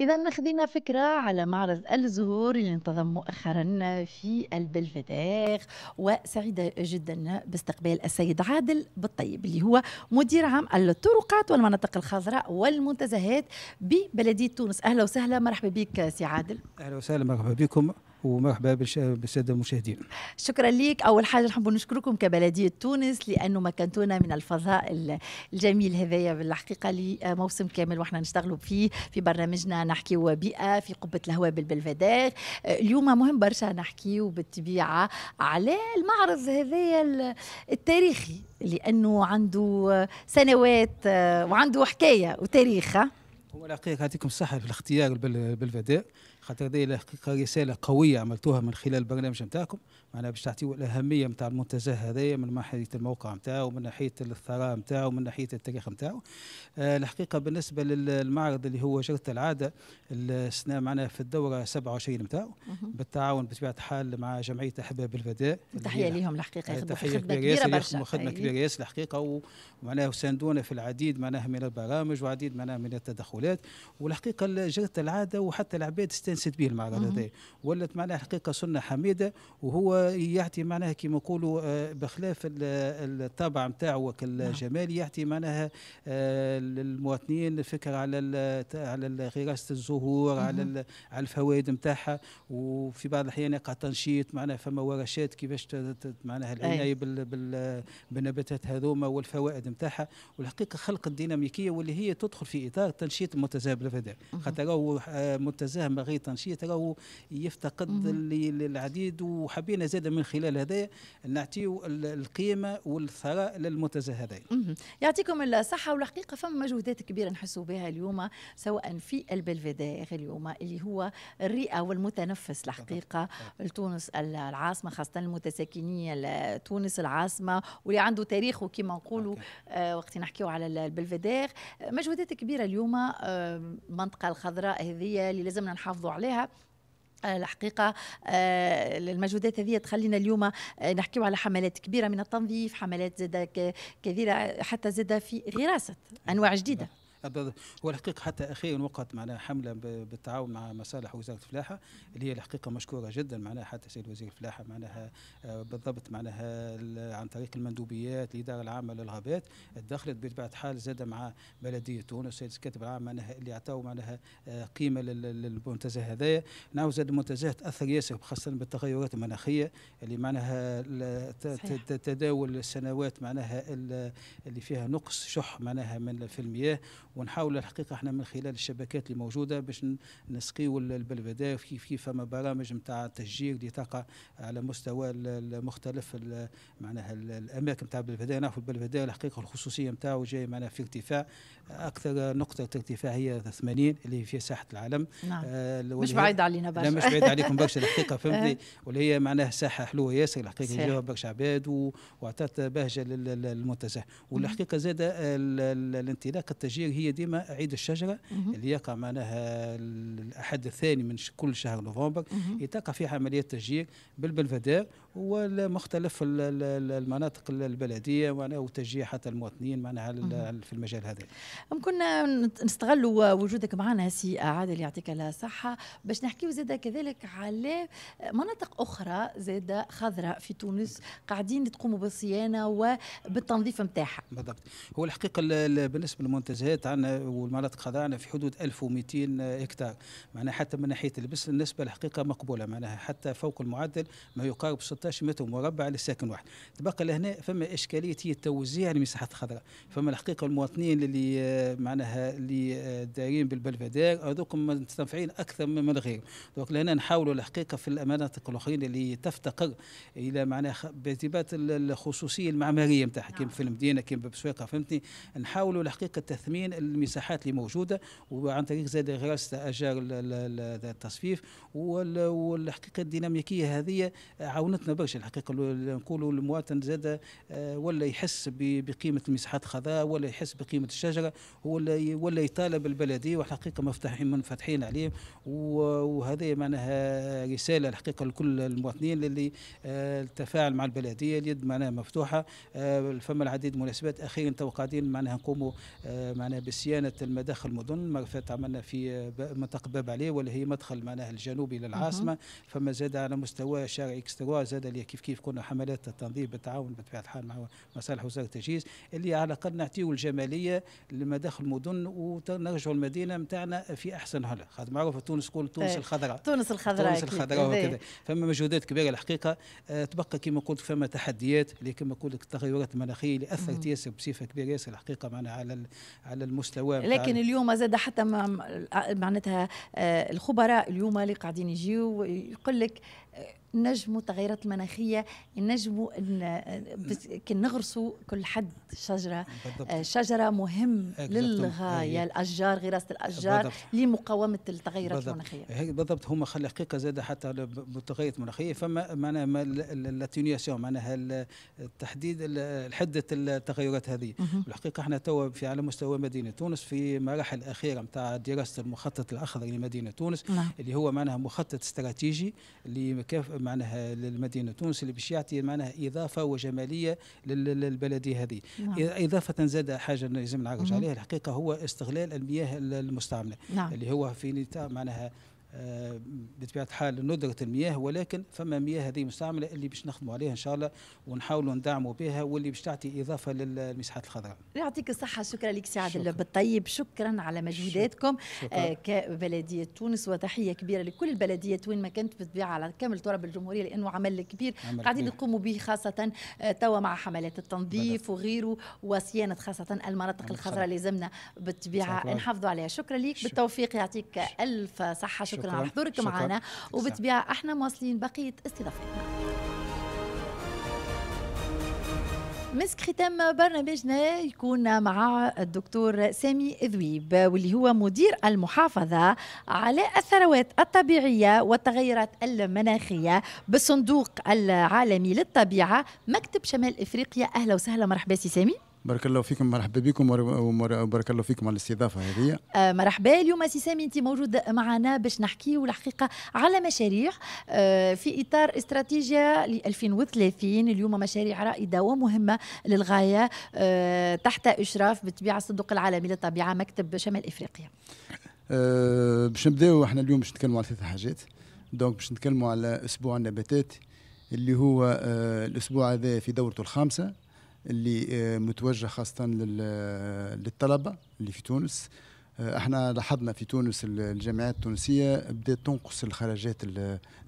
Speaker 1: إذا خذينا فكرة على معرض الزهور اللي انتظم مؤخرا في البلفدير وسعيدة جدا باستقبال السيد عادل بالطيب اللي هو مدير عام الطرقات والمناطق الخضراء والمنتزهات ببلدية تونس أهلا وسهلا مرحبا بك سي عادل
Speaker 9: أهلا وسهلا مرحبا بكم ومرحبا بالساده المشاهدين
Speaker 1: شكرا لك اول حاجه نحب نشكركم كبلديه تونس لانه مكنتونا من الفضاء الجميل هذايا بالحقيقه لموسم كامل واحنا نشتغلوا فيه في برنامجنا نحكي بيئه في قبه الهواء بالبلفداغ اليوم مهم برشا نحكيو بالطبيعه على المعرض هذايا التاريخي لانه عنده سنوات آه، وعنده حكايه وتاريخ
Speaker 9: هو الحقيقه يعطيكم الصحه في الاختيار بالفداء خاطر دي رساله قويه عملتوها من خلال البرنامج نتاعكم معناها باش تعطيو الاهميه نتاع المنتزه هذايا من ناحيه الموقع نتاعو من ناحيه الثراء نتاعو من ناحيه التاريخ نتاعو آه الحقيقه بالنسبه للمعرض اللي هو جرة العاده السنه معنا في الدوره 27 نتاعو بالتعاون بطبيعه الحال مع جمعيه احباب الفداء تحيه ليهم الحقيقه يخدموا تحيه خدمه كبيره برشا خدمه أيوة. كبيره ياسر الحقيقه ومعناها ساندونا في العديد معناها من البرامج وعديد معناها من التدخلات والحقيقه جرة العاده وحتى العباد استنست به المعرض هذا ولات معناها حقيقه سنه حميده وهو يعطي معناها كيما نقولوا آه، بخلاف الطابع نتاعو الجمالي نعم. يعطي معناها آه، للمواطنين الفكر على على غراسه الزهور على على الفوائد نتاعها وفي بعض الاحيان يقع تنشيط معناها فما ورشات كيفاش معناها العنايه بالنباتات هذوما والفوائد نتاعها والحقيقه خلق الديناميكيه واللي هي تدخل في اطار تنشيط متزاهم بالفداء خاطر راهو آه، متزاهم غير تنشيط راهو يفتقد العديد وحبينا زاد من خلال هذا نعطيو القيمه والثراء للمتزه هذا
Speaker 1: يعطيكم الصحه والحقيقه فما مجهودات كبيره نحسوا بها اليوم سواء في البلفدير اليوم اللي هو الرئه والمتنفس الحقيقه لتونس العاصمه خاصه المتساكنيه تونس العاصمه واللي عنده تاريخه وكما نقولوا آه، وقت نحكيو على البلفدير مجهودات كبيره اليوم آه، المنطقه الخضراء هذه اللي لازمنا نحافظوا عليها الحقيقة آه، المجهودات هذه تخلينا اليوم آه، نحكيو على حملات كبيرة من التنظيف حملات زادة كثيرة حتى زادة في غراسة أنواع جديدة
Speaker 9: والحقيقه حتى اخيرا وقعت معناها حمله بالتعاون مع مصالح وزاره الفلاحه اللي هي الحقيقه مشكوره جدا معناها حتى سيد وزير الفلاحه معناها آه، بالضبط معناها عن طريق المندوبيات الاداره العامه للغابات دخلت بطبيعه الحال زاد مع بلديه تونس السيد الكاتب العام معناها اللي عطاو معناها آه، قيمه للمنتزه هذايا نعاو زاد المنتزه تاثر ياسر خاصه بالتغيرات المناخيه اللي معناها تداول السنوات معناها اللي فيها نقص شح معناها من في المياه ونحاول الحقيقه احنا من خلال الشبكات اللي موجوده باش نسقيو البلبدة في في فما برامج نتاع تشجير اللي تقع على مستوى المختلف معناها الاماكن نتاع البلبدة نعرفوا البلبدة الحقيقه الخصوصيه نتاعو جاي معناها في ارتفاع اكثر نقطه ارتفاع هي 80 اللي في ساحه العالم نعم. آه مش بعيد علينا برشا مش بعيد عليكم برشا الحقيقه فهمتني آه. واللي هي معناها ساحه حلوه ياسر الحقيقه جاوها برشا عباد واعطت بهجه للمنتزه والحقيقه زاد الانطلاق التشجير هي هي ديما عيد الشجره مم. اللي يقع معناها الاحد الثاني من كل شهر نوفمبر يتقع فيه عمليه تشجير بالبلفدير ومختلف المناطق البلديه معناها وتشجيع حتى المواطنين معناها في المجال هذا.
Speaker 1: كنا نستغلوا وجودك معنا سي عادل يعطيك الصحه باش نحكيو زاد كذلك على مناطق اخرى زاد خضراء في تونس قاعدين تقوموا بالصيانه وبالتنظيف نتاعها.
Speaker 9: بالضبط هو الحقيقه بالنسبه للمنتزهات عندنا والمناطق الخضراء عندنا في حدود 1200 هكتار معناها حتى من ناحيه البس النسبه الحقيقه مقبوله معناها حتى فوق المعدل ما يقارب 6 13 متر مربع للساكن واحد تبقى لهنا فما اشكاليه هي توزيع المساحات الخضراء فما الحقيقه المواطنين اللي آه، معناها اللي آه، دايرين بالبلفدير هذوك مستنفعين اكثر من غيرهم دونك لهنا نحاولوا الحقيقه في المناطق الاخرين اللي تفتقر الى معناها بارتباط الخصوصيه المعماريه نتاعها كيما نعم. في المدينه كيما بسويقه فهمتني نحاولوا الحقيقه تثمين المساحات اللي موجوده وعن طريق زاد غراسه اجار التصفيف والحقيقه الديناميكيه هذه عاونتنا برشا الحقيقه نقولوا المواطن زاد آه، ولا يحس بقيمه المساحات خضاء ولا يحس بقيمه الشجره ولا ولا يطالب البلديه وحقيقه مفتاحين منفتحين عليه وهذا معناها رساله الحقيقه لكل المواطنين اللي آه، التفاعل مع البلديه اليد معناها مفتوحه آه، فما العديد مناسبات اخيرا تو قاعدين معناها نقوموا معناها بصيانه المداخل المدن مرفات عملنا في منطقه باب عليه واللي هي مدخل معناها الجنوبي للعاصمه فما زاد على مستوى شارع اكسترا زاد القياده اللي كيف كيف كنا حملات التنظيم بالتعاون بطبيعه الحال مع مصالح وزاره التجهيز اللي على الاقل نعطيو الجماليه لمداخل المدن ونرجعوا المدينه نتاعنا في احسن حاله خاطر معروفه تونس كل تونس إيه. الخضراء تونس الخضراء تونس الخضراء إيه. وكذا فما مجهودات كبيره الحقيقه أه تبقى كما قلت فما تحديات اللي كما قلت لك التغيرات المناخيه اللي اثرت ياسر بصفه كبيره ياسر الحقيقه معنا على على المستوى لكن
Speaker 1: اليوم زاد حتى معناتها آه، الخبراء اليوم اللي قاعدين يجيو يقول لك آه، نجموا التغيرات المناخيه نجموا آه، كي نغرسوا كل حد شجره آه، بالضبط. شجره مهم إيه، للغايه إيه. الاشجار غراسه الاشجار لمقاومه التغيرات المناخية
Speaker 9: المناخيه بالضبط هما حقيقه زاد حتى بالتغيرات المناخيه فما معناها لاتونياسيون معناها تحديد حده التغيرات هذه الحقيقه احنا تو في على مستوى مدينه تونس في مراحل اخيره نتاع دراسه المخطط الاخضر لمدينه تونس نعم. اللي هو معناها مخطط استراتيجي اللي معناها للمدينه تونس اللي باش يعطي معناها اضافه وجماليه للبلديه هذه نعم. اضافه زاد حاجه لازم نعرج عليها الحقيقه هو استغلال المياه المستعمله نعم. اللي هو في نطاق معناها آه، بطبيعه الحال ندره المياه ولكن فما مياه هذه مستعمله اللي باش نخدموا عليها ان شاء الله ونحاولوا ندعموا بها واللي باش تعطي اضافه للمساحات الخضراء.
Speaker 1: يعطيك الصحه شكرا لك عادل بالطيب شكرا على مجهوداتكم شكرا. آه كبلديه تونس وتحيه كبيره لكل البلديات وين ما كانت بالطبيعه على كامل تراب الجمهوريه لانه عمل كبير قاعدين يقوموا به خاصه آه، توا مع حملات التنظيف وغيره وصيانه خاصه المناطق الخضراء لازمنا بالطبيعه نحافظوا عليها شكرا لك بالتوفيق يعطيك الف صحه شكرا. شكرا على حضورك معنا وبالطبيعه احنا مواصلين بقيه استضافتنا مسك ختام برنامجنا يكون مع الدكتور سامي ذويب واللي هو مدير المحافظة على الثروات الطبيعية والتغيرات المناخية بالصندوق العالمي للطبيعة مكتب شمال إفريقيا أهلا وسهلا مرحبا سي سامي
Speaker 8: بارك الله فيكم مرحبا بكم وبارك الله فيكم على الاستضافه هذه
Speaker 1: آه مرحبا اليوم سي سامي انت موجود معنا باش نحكيو الحقيقه على مشاريع آه في اطار استراتيجيه ل 2030 اليوم مشاريع رائده ومهمه للغايه آه تحت اشراف بالطبيعه الصندوق العالمي للطبيعه مكتب شمال افريقيا
Speaker 8: أه باش نبداو احنا اليوم باش نتكلموا على ثلاث حاجات دونك باش نتكلموا على اسبوع النباتات اللي هو أه الاسبوع هذا في دورته الخامسه اللي آه، متوجه خاصه آه، للطلبه اللي في تونس آه، احنا لاحظنا في تونس الجامعات التونسيه بدات تنقص الخرجات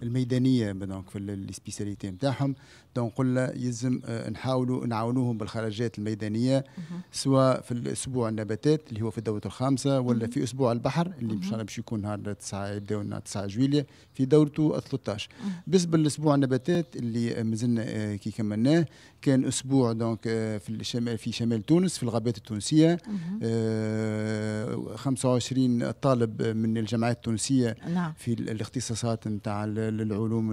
Speaker 8: الميدانيه دونك في لي سبيسياليتي نتاعهم دونك قلنا يلزم آه، نحاولوا نعاونوهم بالخرجات الميدانيه سواء في الاسبوع النباتات اللي هو في الدوره الخامسه ولا في اسبوع البحر اللي ان شاء الله باش يكون نهار 9 يبداو 9 جويليه في دورته 13 بالنسبه للاسبوع النباتات اللي آه، مازلنا كي كملناه كان اسبوع دونك في الشمال في شمال تونس في الغابات التونسيه 25 طالب من الجامعات التونسيه نعم. في الاختصاصات نتاع العلوم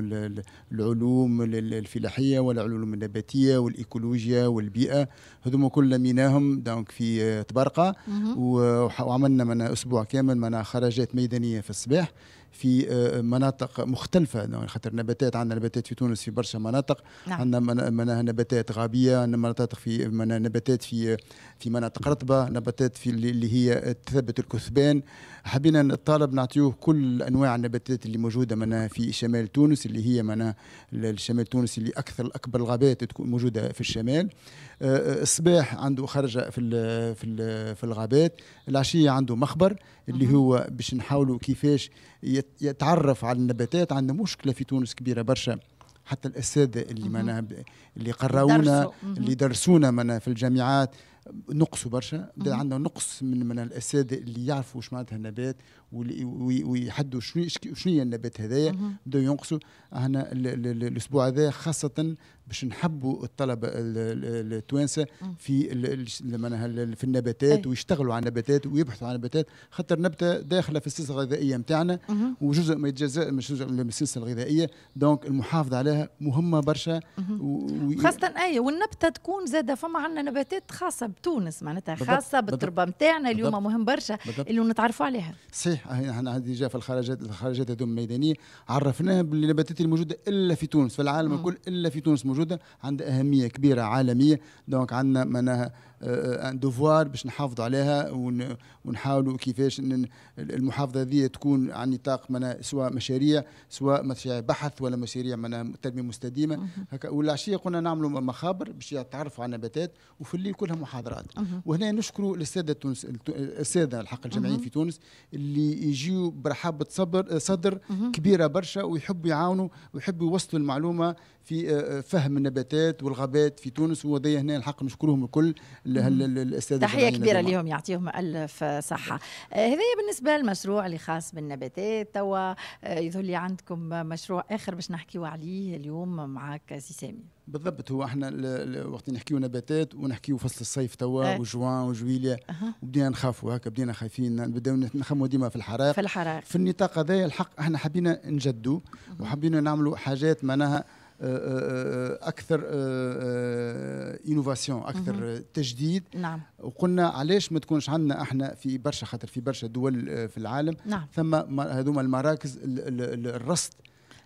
Speaker 8: العلوم الفلاحيه والعلوم النباتيه والايكولوجيا والبيئه هذوما كل لميناهم دونك في تبرقه وعملنا منا اسبوع كامل منا خرجات ميدانيه في الصباح في آه، مناطق مختلفه يعني خاطر النباتات عندنا نباتات في تونس في برشا مناطق نعم. عندنا نباتات غابيه عندنا مناطق في نباتات في في مناطق رطبه نباتات في اللي هي تثبت الكثبان حبينا الطالب نعطيوه كل انواع النباتات اللي موجوده معناها في شمال تونس اللي هي معناها الشمال تونس اللي اكثر اكبر الغابات موجوده في الشمال الصباح عنده خرجه في الـ في الـ في الغابات العشيه عنده مخبر اللي هو باش نحاولوا كيفاش يتعرف على النباتات عندنا مشكله في تونس كبيره برشا حتى الاساتذه اللي معناها اللي قراونا اللي درسونا منا في الجامعات نقصوا برشا عندنا نقص من من الاساتذه اللي يعرفوا واش معناتها النبات ويحدوا شنو شنو هي النبات هذايا بداوا ينقصوا احنا الاسبوع هذا خاصه باش نحبوا الطلبه التوانسه في معناها في النباتات ويشتغلوا على النباتات ويبحثوا عن النباتات خاطر نبته داخله في السلسله الغذائيه نتاعنا وجزء ما يتجزا مش جزء من السلسله الغذائيه دونك المحافظه عليها مهمه برشا خاصه
Speaker 1: اي والنبته تكون زاده فما عندنا نباتات خاصه بتونس معناتها خاصه بالتربه نتاعنا اليوم مهم برشا اللي نتعرفوا عليها
Speaker 8: صحيح احنا ديجا في الخرجات الخرجات هذو الميدانيه عرفناها بالنباتات الموجوده الا في تونس في العالم الكل الا في تونس موجوده عندها اهميه كبيره عالميه دونك عندنا معناها ان آه، آه، دوفوار باش نحافظوا عليها ونحاولوا كيفاش ان المحافظه هذه تكون عن نطاق معناها سواء مشاريع سواء مشاريع بحث ولا مشاريع معناها تنميه مستديمه هكا والعشيه قلنا نعملوا مخابر باش يتعرفوا على النباتات وفي الليل كلها محاضرات وهنا نشكروا الساده التونس الساده الحق الجامعيين في تونس اللي يجيوا برحابه صبر صدر كبيره برشا ويحبوا يعاونوا ويحبوا يوصلوا المعلومه في آه، فهم النباتات والغابات في تونس وهذا هنا الحق نشكرهم الكل تحيه كبيره لهم ليهم
Speaker 1: يعطيهم الف صحه آه، هذا بالنسبه للمشروع اللي خاص بالنباتات توا آه، يظهر لي عندكم مشروع اخر باش نحكيو عليه اليوم معك سي سامي
Speaker 8: بالضبط هو احنا وقت نحكيو نباتات ونحكيو فصل الصيف توا اه. وجوان وجويليا اه. وبدينا نخافوا هكا بدينا خايفين نبداو نخموا ديما في الحرائق في الحرائق في النطاق هذايا الحق احنا حبينا نجدوا وحبينا نعملوا حاجات معناها Euh, euh, euh, اكثر انوفاسيون آه، آه، اكثر تجديد نعم وقلنا علاش ما تكونش عندنا احنا في برشا خاطر في برشا دول آه، في العالم نعم. ثم هذوما المراكز الرصد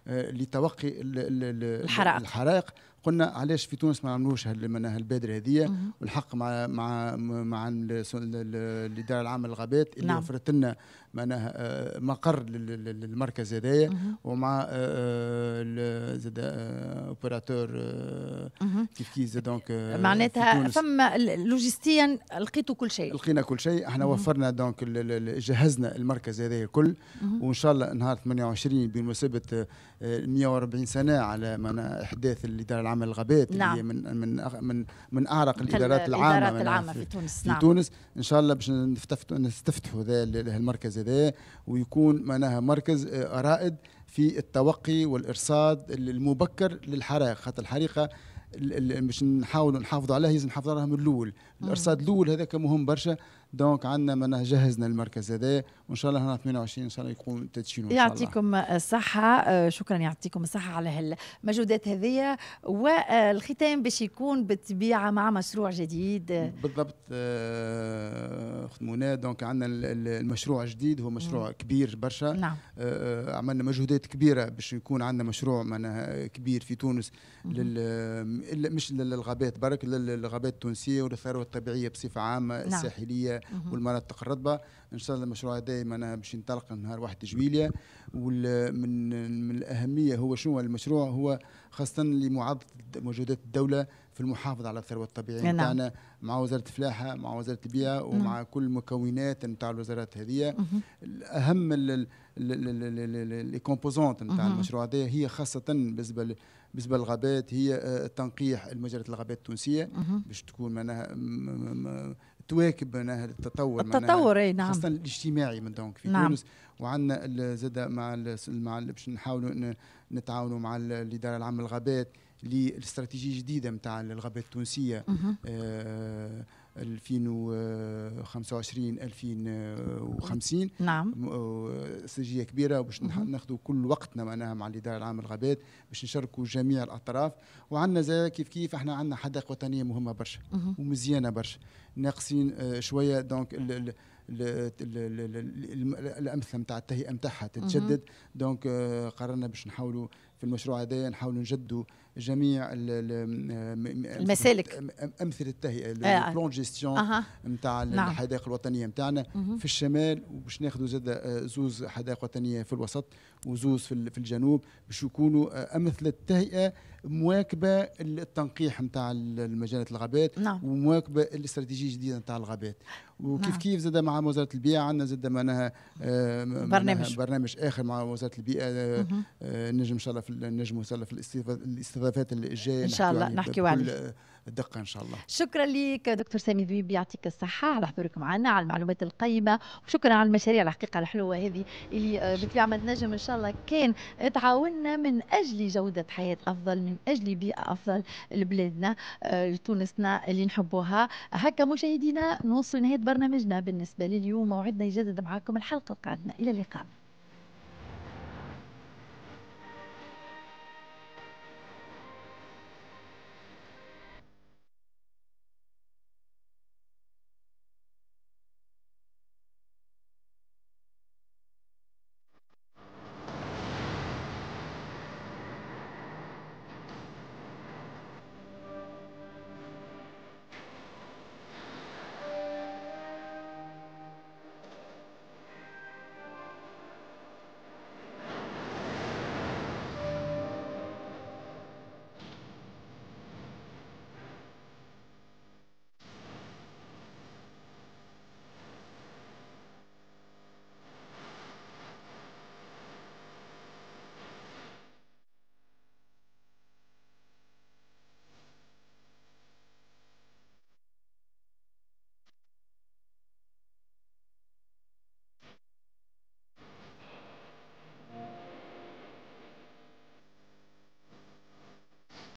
Speaker 8: لتوقي الحرائق الحرائق قلنا علاش في تونس ما عملوش معناها البادره هذه والحق مع مع مع الاداره العامه للغابات اللي نعم. وفرت لنا معناها آه، مقر للمركز هذايا ومع آه، آه، زاد اوبيراتور كيف كيف زاد دونك معناتها
Speaker 1: فما لوجستيا لقيتوا كل شيء
Speaker 8: لقينا كل شيء احنا وفرنا دونك جهزنا المركز هذايا الكل وان شاء الله نهار 28 بمناسبه 140 سنه على معناها احداث الاداره العامه للغابات نعم. اللي من من من من اعرق الادارات العامه الادارات العامه في, في تونس نعم. في تونس ان شاء الله باش نستفتحوا هذا المركز هذا ويكون معناها مركز آه، رائد في التوقي والارصاد المبكر للحرائق خاطر الحريقه باش نحاولوا نحافظوا عليها لازم نحافظوا عليها من الاول آه. الارصاد الاول هذاك مهم برشا دونك عندنا معناها جهزنا المركز هذا وان شاء الله هنا 28 ان شاء الله يكون تدشين يعطيكم
Speaker 1: الصحه آه، شكرا يعطيكم الصحه على هالمجهودات هذه والختام باش يكون بالطبيعه مع مشروع جديد
Speaker 8: بالضبط اخت آه، منى دونك عندنا المشروع الجديد هو مشروع مم. كبير برشا نعم. آه، عملنا مجهودات كبيره باش يكون عندنا مشروع معناها كبير في تونس لل... مش للغابات برك للغابات التونسيه والثروه الطبيعيه بصفه عامه نعم. الساحليه والمناطق الرطبه ان شاء الله المشروع هذا معناها باش ينطلق نهار 1 جويليا ومن من الاهميه هو شنو المشروع هو خاصه لمعاضده مجهودات الدوله في المحافظه على الثروه الطبيعيه نعم. نتاعنا مع وزاره الفلاحه مع وزاره البيئه نعم. ومع كل المكونات نتاع الوزارات هذه اهم لي كومبوزونت نتاع المشروع هذا هي خاصه بالنسبه بالنسبه للغابات هي آه، تنقيح المجرات الغابات التونسيه باش تكون معناها تواكب معناها التطور التطور اي نعم خاصه الاجتماعي من دونك في نعم. تونس وعندنا زاد مع ال مع باش نحاولوا نتعاونوا مع الاداره العامه للغابات للاستراتيجيه جديده نتاع الغابات التونسيه 2025 2050 نعم استراتيجيه آه، كبيره باش ناخذوا كل وقتنا معناها مع الاداره العامه للغابات باش نشاركوا جميع الاطراف وعندنا زي كيف كيف احنا عندنا حدائق وطنيه مهمه برشا ومزيانه برشا ناقصين آه، شويه دونك الامثله نتاع التهيئه نتاعها تتجدد دونك آه، قررنا باش نحاولوا في المشروع هذايا نحاولوا نجدوا جميع المسالك امثله التهيئه البلون جيستيون نتاع الحدائق الوطنيه نتاعنا في الشمال وباش ناخذوا زاد آه، زوز حدائق وطنيه في الوسط وزوز في الجنوب باش يكونوا آه، امثله التهيئه مواكبه التنقيح نتاع المجالات الغابات نعم. ومواكبه الاستراتيجيه الجديده نتاع الغابات وكيف نعم. كيف زاد مع وزاره البيئه عندنا زاد معناها آه، برنامج برنامج اخر مع وزاره البيئه نجم ان شاء الله في نجم ان شاء الله في الاستفاده الاستضافات اللي جاي ان شاء الله يعني نحكي عليه دقة إن شاء الله
Speaker 1: شكرا لك دكتور سامي ذويبي يعطيك الصحة على حضورك معنا على المعلومات القيمة وشكرا على المشاريع الحقيقة الحلوة هذه اللي آه، عمل نجم إن شاء الله كان تعاوننا من أجل جودة حياة أفضل من أجل بيئة أفضل لبلادنا لتونسنا آه، اللي نحبوها هكا مشاهدينا نوصل نهاية برنامجنا بالنسبة لليوم موعدنا يجدد معكم الحلقة القادمة إلى اللقاء